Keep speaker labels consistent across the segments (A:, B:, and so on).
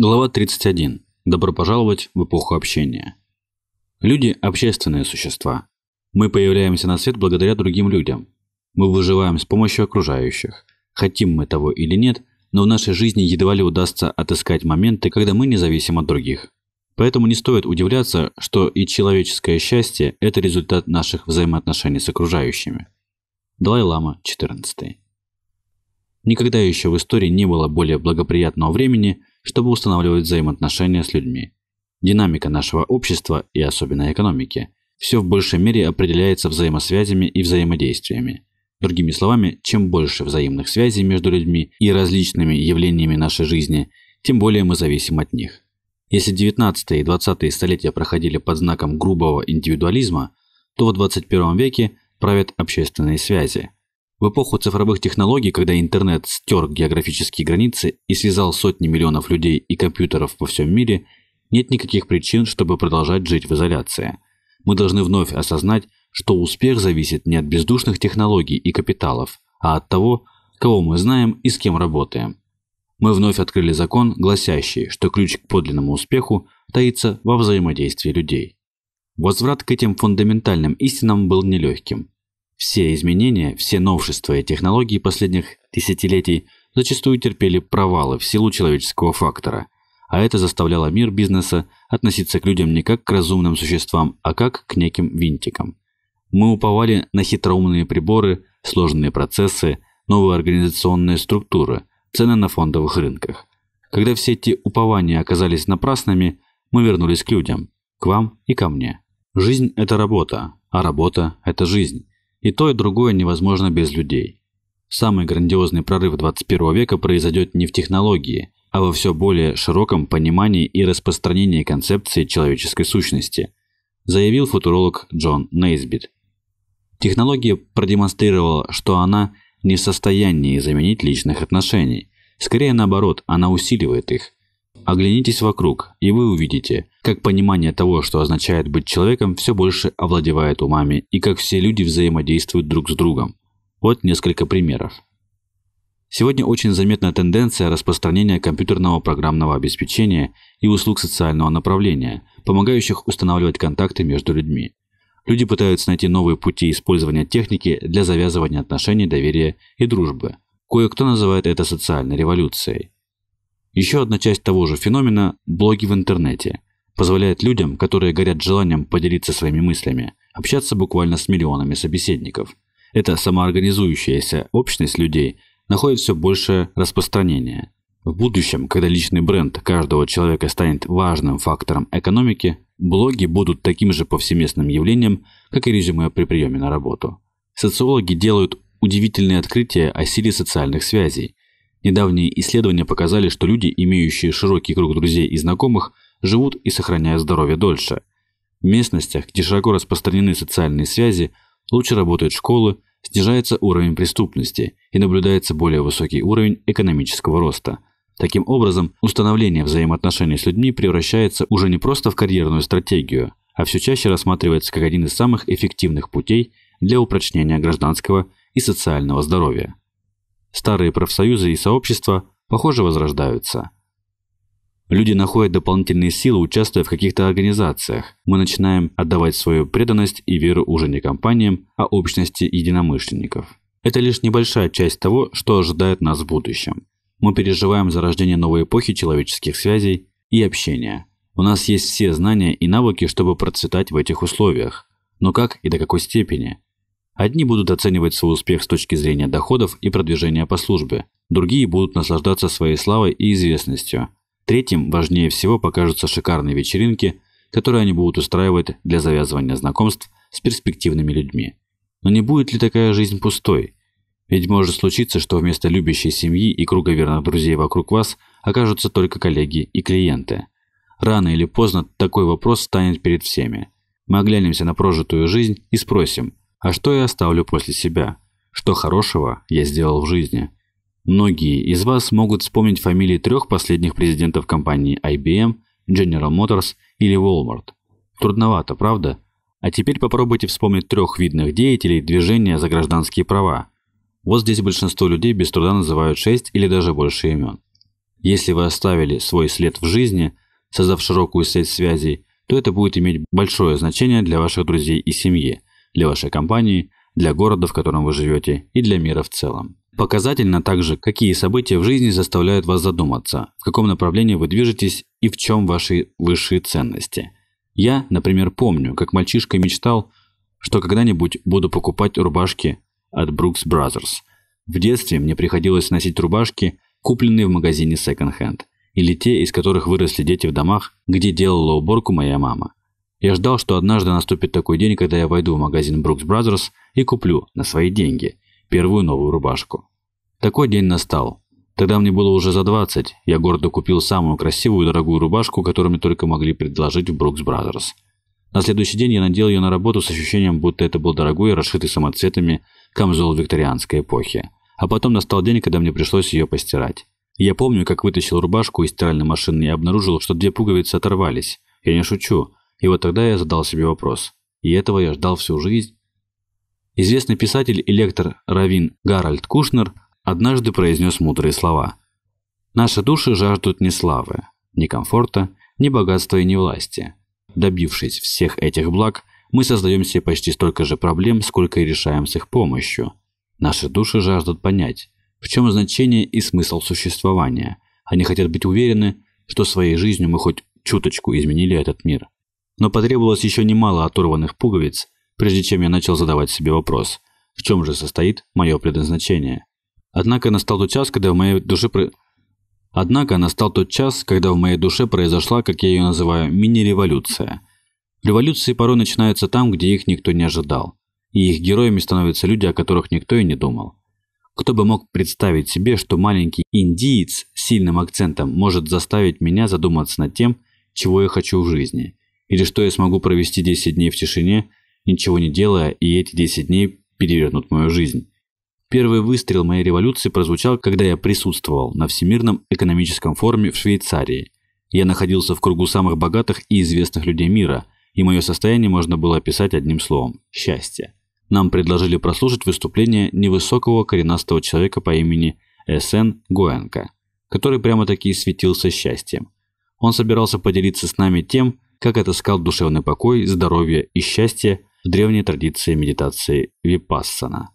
A: Глава 31. Добро пожаловать в эпоху общения. Люди – общественные существа. Мы появляемся на свет благодаря другим людям. Мы выживаем с помощью окружающих. Хотим мы того или нет, но в нашей жизни едва ли удастся отыскать моменты, когда мы не зависим от других. Поэтому не стоит удивляться, что и человеческое счастье – это результат наших взаимоотношений с окружающими. Далай-лама 14. Никогда еще в истории не было более благоприятного времени – чтобы устанавливать взаимоотношения с людьми. Динамика нашего общества и особенно экономики все в большей мере определяется взаимосвязями и взаимодействиями. Другими словами, чем больше взаимных связей между людьми и различными явлениями нашей жизни, тем более мы зависим от них. Если 19 и 20 столетия проходили под знаком грубого индивидуализма, то в 21 веке правят общественные связи – в эпоху цифровых технологий, когда интернет стер географические границы и связал сотни миллионов людей и компьютеров по всем мире, нет никаких причин, чтобы продолжать жить в изоляции. Мы должны вновь осознать, что успех зависит не от бездушных технологий и капиталов, а от того, кого мы знаем и с кем работаем. Мы вновь открыли закон, гласящий, что ключ к подлинному успеху таится во взаимодействии людей. Возврат к этим фундаментальным истинам был нелегким. Все изменения, все новшества и технологии последних десятилетий зачастую терпели провалы в силу человеческого фактора, а это заставляло мир бизнеса относиться к людям не как к разумным существам, а как к неким винтикам. Мы уповали на хитроумные приборы, сложные процессы, новые организационные структуры, цены на фондовых рынках. Когда все эти упования оказались напрасными, мы вернулись к людям, к вам и ко мне. Жизнь – это работа, а работа – это жизнь. И то, и другое невозможно без людей. Самый грандиозный прорыв 21 века произойдет не в технологии, а во все более широком понимании и распространении концепции человеческой сущности, заявил футуролог Джон Нейсбит. Технология продемонстрировала, что она не в состоянии заменить личных отношений. Скорее наоборот, она усиливает их. Оглянитесь вокруг, и вы увидите, как понимание того, что означает быть человеком, все больше овладевает умами, и как все люди взаимодействуют друг с другом. Вот несколько примеров. Сегодня очень заметна тенденция распространения компьютерного программного обеспечения и услуг социального направления, помогающих устанавливать контакты между людьми. Люди пытаются найти новые пути использования техники для завязывания отношений, доверия и дружбы. Кое-кто называет это социальной революцией. Еще одна часть того же феномена – блоги в интернете. Позволяет людям, которые горят желанием поделиться своими мыслями, общаться буквально с миллионами собеседников. Эта самоорганизующаяся общность людей находит все больше распространения. В будущем, когда личный бренд каждого человека станет важным фактором экономики, блоги будут таким же повсеместным явлением, как и резюме при приеме на работу. Социологи делают удивительные открытия о силе социальных связей, Недавние исследования показали, что люди, имеющие широкий круг друзей и знакомых, живут и сохраняют здоровье дольше. В местностях, где широко распространены социальные связи, лучше работают школы, снижается уровень преступности и наблюдается более высокий уровень экономического роста. Таким образом, установление взаимоотношений с людьми превращается уже не просто в карьерную стратегию, а все чаще рассматривается как один из самых эффективных путей для упрочнения гражданского и социального здоровья. Старые профсоюзы и сообщества, похоже, возрождаются. Люди находят дополнительные силы, участвуя в каких-то организациях. Мы начинаем отдавать свою преданность и веру уже не компаниям, а общности единомышленников. Это лишь небольшая часть того, что ожидает нас в будущем. Мы переживаем за рождение новой эпохи человеческих связей и общения. У нас есть все знания и навыки, чтобы процветать в этих условиях. Но как и до какой степени? Одни будут оценивать свой успех с точки зрения доходов и продвижения по службе, другие будут наслаждаться своей славой и известностью. Третьим важнее всего покажутся шикарные вечеринки, которые они будут устраивать для завязывания знакомств с перспективными людьми. Но не будет ли такая жизнь пустой? Ведь может случиться, что вместо любящей семьи и круга верных друзей вокруг вас окажутся только коллеги и клиенты. Рано или поздно такой вопрос станет перед всеми. Мы оглянемся на прожитую жизнь и спросим, а что я оставлю после себя, что хорошего я сделал в жизни. Многие из вас могут вспомнить фамилии трех последних президентов компаний IBM, General Motors или Walmart. Трудновато, правда? А теперь попробуйте вспомнить трех видных деятелей движения за гражданские права. Вот здесь большинство людей без труда называют шесть или даже больше имен. Если вы оставили свой след в жизни, создав широкую сеть связей, то это будет иметь большое значение для ваших друзей и семьи – для вашей компании, для города, в котором вы живете, и для мира в целом. Показательно также, какие события в жизни заставляют вас задуматься, в каком направлении вы движетесь и в чем ваши высшие ценности. Я, например, помню, как мальчишкой мечтал, что когда-нибудь буду покупать рубашки от Brooks Brothers. В детстве мне приходилось носить рубашки, купленные в магазине Second Hand, или те, из которых выросли дети в домах, где делала уборку моя мама. Я ждал, что однажды наступит такой день, когда я войду в магазин Brooks Brothers и куплю на свои деньги первую новую рубашку. Такой день настал. Тогда мне было уже за 20. Я гордо купил самую красивую и дорогую рубашку, которую мне только могли предложить в Brooks Brothers. На следующий день я надел ее на работу с ощущением, будто это был дорогой, расшитый самоцветами камзол викторианской эпохи. А потом настал день, когда мне пришлось ее постирать. Я помню, как вытащил рубашку из стиральной машины и обнаружил, что две пуговицы оторвались. Я не шучу. И вот тогда я задал себе вопрос. И этого я ждал всю жизнь. Известный писатель и лектор Равин Гарольд Кушнер однажды произнес мудрые слова. «Наши души жаждут не славы, не комфорта, не богатства и не власти. Добившись всех этих благ, мы создаем себе почти столько же проблем, сколько и решаем с их помощью. Наши души жаждут понять, в чем значение и смысл существования. Они хотят быть уверены, что своей жизнью мы хоть чуточку изменили этот мир но потребовалось еще немало оторванных пуговиц, прежде чем я начал задавать себе вопрос, в чем же состоит мое предназначение. Однако настал тот час, когда в моей душе... Про... Однако настал тот час, когда в моей душе произошла, как я ее называю, мини-революция. Революции порой начинаются там, где их никто не ожидал. И их героями становятся люди, о которых никто и не думал. Кто бы мог представить себе, что маленький индиец с сильным акцентом может заставить меня задуматься над тем, чего я хочу в жизни – или что я смогу провести 10 дней в тишине, ничего не делая, и эти 10 дней перевернут мою жизнь. Первый выстрел моей революции прозвучал, когда я присутствовал на Всемирном экономическом форуме в Швейцарии. Я находился в кругу самых богатых и известных людей мира, и мое состояние можно было описать одним словом – счастье. Нам предложили прослушать выступление невысокого коренастого человека по имени С.Н. Гоенко, который прямо-таки светился счастьем. Он собирался поделиться с нами тем, как отыскал душевный покой, здоровье и счастье в древней традиции медитации Випассана.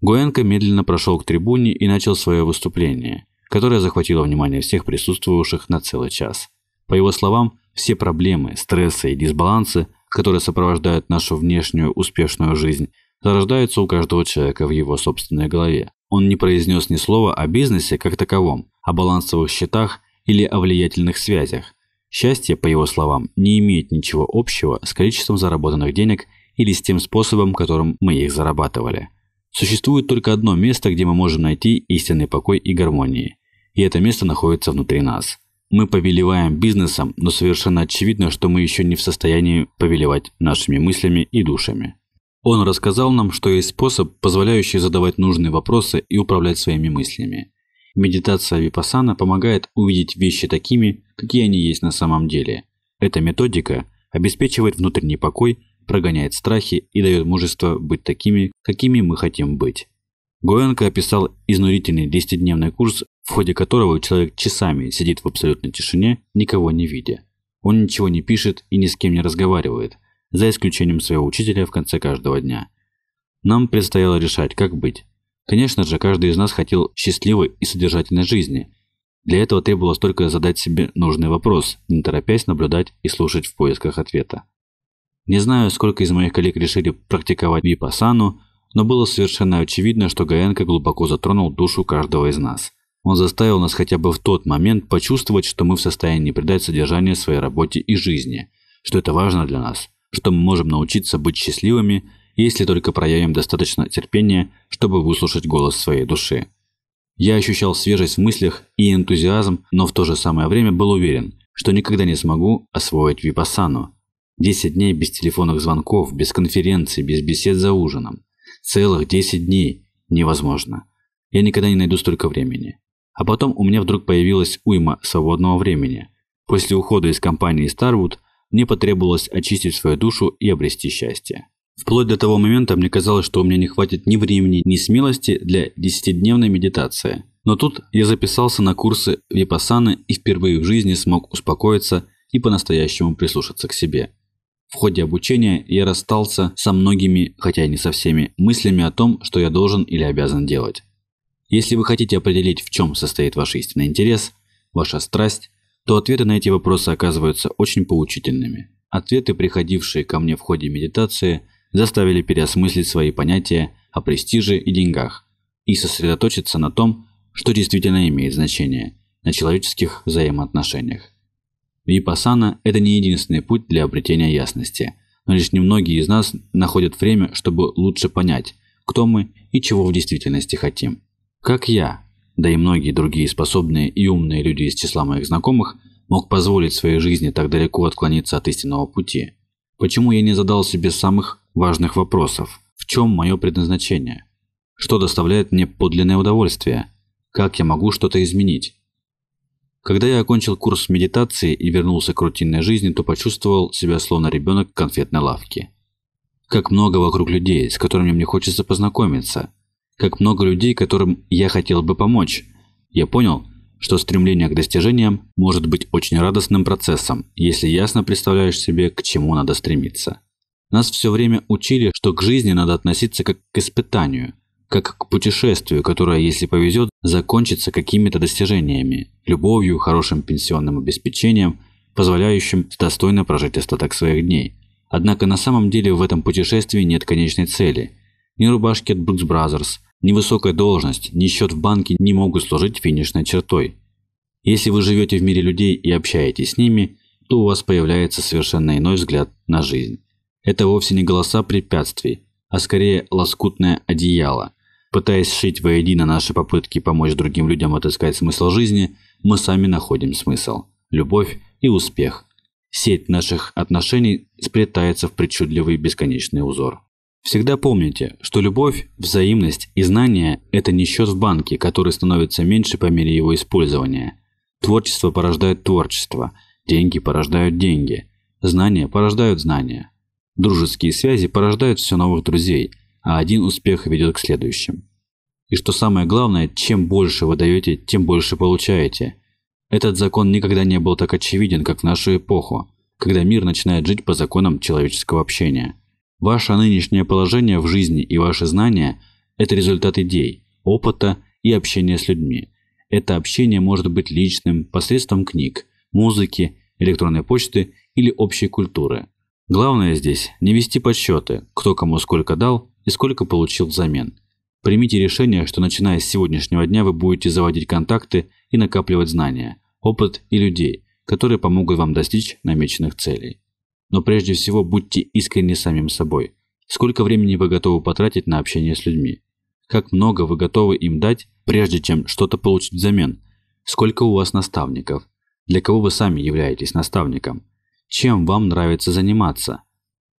A: Гуенко медленно прошел к трибуне и начал свое выступление, которое захватило внимание всех присутствующих на целый час. По его словам, все проблемы, стрессы и дисбалансы, которые сопровождают нашу внешнюю успешную жизнь, зарождаются у каждого человека в его собственной голове. Он не произнес ни слова о бизнесе как таковом, о балансовых счетах или о влиятельных связях, Счастье, по его словам, не имеет ничего общего с количеством заработанных денег или с тем способом, которым мы их зарабатывали. Существует только одно место, где мы можем найти истинный покой и гармонии. И это место находится внутри нас. Мы повелеваем бизнесом, но совершенно очевидно, что мы еще не в состоянии повелевать нашими мыслями и душами. Он рассказал нам, что есть способ, позволяющий задавать нужные вопросы и управлять своими мыслями. Медитация випасана помогает увидеть вещи такими, какие они есть на самом деле. Эта методика обеспечивает внутренний покой, прогоняет страхи и дает мужество быть такими, какими мы хотим быть. Гуэнко описал изнурительный 10-дневный курс, в ходе которого человек часами сидит в абсолютной тишине, никого не видя. Он ничего не пишет и ни с кем не разговаривает, за исключением своего учителя в конце каждого дня. Нам предстояло решать, как быть Конечно же, каждый из нас хотел счастливой и содержательной жизни. Для этого требовалось только задать себе нужный вопрос, не торопясь наблюдать и слушать в поисках ответа. Не знаю, сколько из моих коллег решили практиковать випасану, но было совершенно очевидно, что Гаенко глубоко затронул душу каждого из нас. Он заставил нас хотя бы в тот момент почувствовать, что мы в состоянии придать содержание своей работе и жизни, что это важно для нас, что мы можем научиться быть счастливыми – если только проявим достаточно терпения, чтобы выслушать голос своей души. Я ощущал свежесть в мыслях и энтузиазм, но в то же самое время был уверен, что никогда не смогу освоить випасану. 10 дней без телефонных звонков, без конференций, без бесед за ужином. Целых 10 дней невозможно. Я никогда не найду столько времени. А потом у меня вдруг появилась уйма свободного времени. После ухода из компании Starwood мне потребовалось очистить свою душу и обрести счастье. Вплоть до того момента мне казалось, что у меня не хватит ни времени, ни смелости для десятидневной медитации. Но тут я записался на курсы випасаны и впервые в жизни смог успокоиться и по-настоящему прислушаться к себе. В ходе обучения я расстался со многими, хотя и не со всеми, мыслями о том, что я должен или обязан делать. Если вы хотите определить, в чем состоит ваш истинный интерес, ваша страсть, то ответы на эти вопросы оказываются очень поучительными. Ответы, приходившие ко мне в ходе медитации, заставили переосмыслить свои понятия о престиже и деньгах и сосредоточиться на том, что действительно имеет значение на человеческих взаимоотношениях. Випассана – это не единственный путь для обретения ясности, но лишь немногие из нас находят время, чтобы лучше понять, кто мы и чего в действительности хотим. Как я, да и многие другие способные и умные люди из числа моих знакомых, мог позволить своей жизни так далеко отклониться от истинного пути – Почему я не задал себе самых важных вопросов? В чем мое предназначение? Что доставляет мне подлинное удовольствие? Как я могу что-то изменить? Когда я окончил курс медитации и вернулся к рутинной жизни, то почувствовал себя словно ребенок в конфетной лавке. Как много вокруг людей, с которыми мне хочется познакомиться. Как много людей, которым я хотел бы помочь. Я понял, что стремление к достижениям может быть очень радостным процессом, если ясно представляешь себе, к чему надо стремиться. Нас все время учили, что к жизни надо относиться как к испытанию, как к путешествию, которое, если повезет, закончится какими-то достижениями, любовью, хорошим пенсионным обеспечением, позволяющим достойно прожить остаток своих дней. Однако на самом деле в этом путешествии нет конечной цели. Ни рубашки от Brooks Brothers – Невысокая должность, ни счет в банке не могут служить финишной чертой. Если вы живете в мире людей и общаетесь с ними, то у вас появляется совершенно иной взгляд на жизнь. Это вовсе не голоса препятствий, а скорее лоскутное одеяло. Пытаясь сшить воедино наши попытки помочь другим людям отыскать смысл жизни, мы сами находим смысл, любовь и успех. Сеть наших отношений сплетается в причудливый бесконечный узор. Всегда помните, что любовь, взаимность и знания – это не счет в банке, который становится меньше по мере его использования. Творчество порождает творчество, деньги порождают деньги, знания порождают знания. Дружеские связи порождают все новых друзей, а один успех ведет к следующим. И что самое главное, чем больше вы даете, тем больше получаете. Этот закон никогда не был так очевиден, как в нашу эпоху, когда мир начинает жить по законам человеческого общения – Ваше нынешнее положение в жизни и ваши знания – это результат идей, опыта и общения с людьми. Это общение может быть личным посредством книг, музыки, электронной почты или общей культуры. Главное здесь не вести подсчеты, кто кому сколько дал и сколько получил взамен. Примите решение, что начиная с сегодняшнего дня вы будете заводить контакты и накапливать знания, опыт и людей, которые помогут вам достичь намеченных целей. Но прежде всего будьте искренни самим собой. Сколько времени вы готовы потратить на общение с людьми? Как много вы готовы им дать, прежде чем что-то получить взамен? Сколько у вас наставников? Для кого вы сами являетесь наставником? Чем вам нравится заниматься?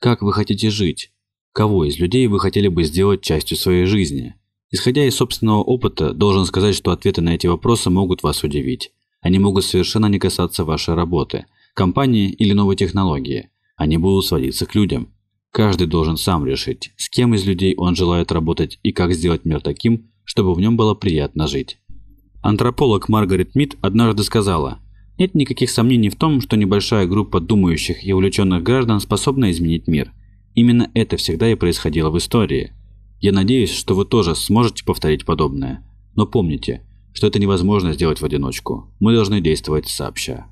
A: Как вы хотите жить? Кого из людей вы хотели бы сделать частью своей жизни? Исходя из собственного опыта, должен сказать, что ответы на эти вопросы могут вас удивить. Они могут совершенно не касаться вашей работы, компании или новой технологии. Они а будут сводиться к людям. Каждый должен сам решить, с кем из людей он желает работать и как сделать мир таким, чтобы в нем было приятно жить. Антрополог Маргарет Мид однажды сказала, «Нет никаких сомнений в том, что небольшая группа думающих и увлеченных граждан способна изменить мир. Именно это всегда и происходило в истории. Я надеюсь, что вы тоже сможете повторить подобное. Но помните, что это невозможно сделать в одиночку. Мы должны действовать сообща».